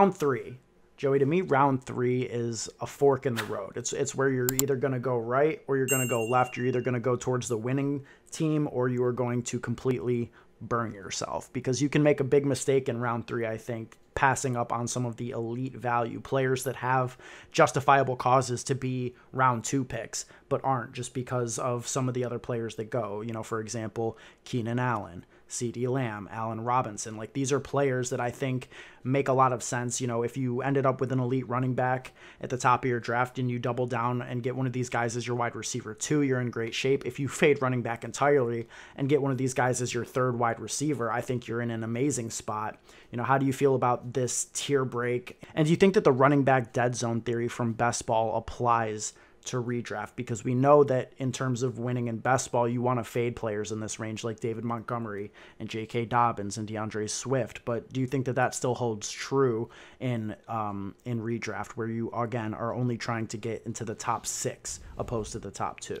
round three, Joey, to me, round three is a fork in the road. It's it's where you're either going to go right or you're going to go left. You're either going to go towards the winning team or you are going to completely burn yourself because you can make a big mistake in round three, I think, passing up on some of the elite value players that have justifiable causes to be round two picks, but aren't just because of some of the other players that go. You know, for example, Keenan Allen, CD Lamb, Allen Robinson. Like these are players that I think make a lot of sense. You know, if you ended up with an elite running back at the top of your draft and you double down and get one of these guys as your wide receiver too, you you're in great shape. If you fade running back entirely and get one of these guys as your third wide receiver, I think you're in an amazing spot. You know, how do you feel about this tier break? And do you think that the running back dead zone theory from best ball applies to redraft because we know that in terms of winning in best ball, you want to fade players in this range like David Montgomery and J.K. Dobbins and DeAndre Swift. But do you think that that still holds true in um, in redraft, where you again are only trying to get into the top six opposed to the top two?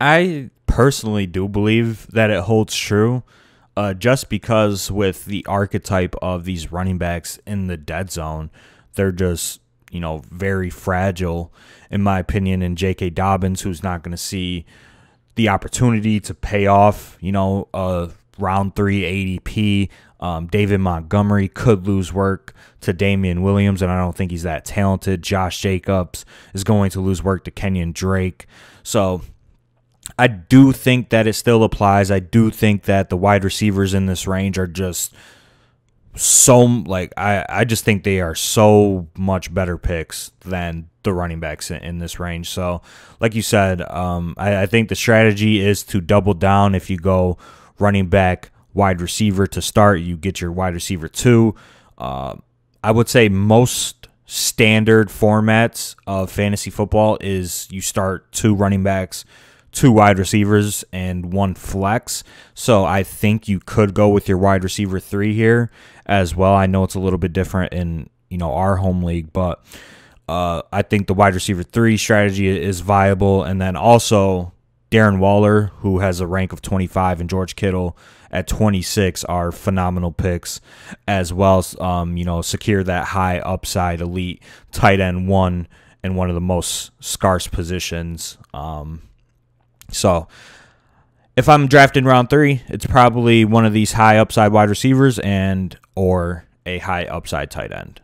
I personally do believe that it holds true. Uh, just because with the archetype of these running backs in the dead zone, they're just you know, very fragile, in my opinion, and J.K. Dobbins, who's not going to see the opportunity to pay off, you know, a round three ADP. Um, David Montgomery could lose work to Damian Williams, and I don't think he's that talented. Josh Jacobs is going to lose work to Kenyon Drake. So I do think that it still applies. I do think that the wide receivers in this range are just so like I I just think they are so much better picks than the running backs in, in this range. So like you said, um, I, I think the strategy is to double down. If you go running back, wide receiver to start, you get your wide receiver two. Uh, I would say most standard formats of fantasy football is you start two running backs two wide receivers and one flex. So I think you could go with your wide receiver three here as well. I know it's a little bit different in you know our home league, but uh, I think the wide receiver three strategy is viable, and then also Darren Waller, who has a rank of 25, and George Kittle at 26 are phenomenal picks as well. Um, you know, secure that high upside elite tight end one in one of the most scarce positions. Um, so if I'm drafting round three, it's probably one of these high upside wide receivers and or a high upside tight end.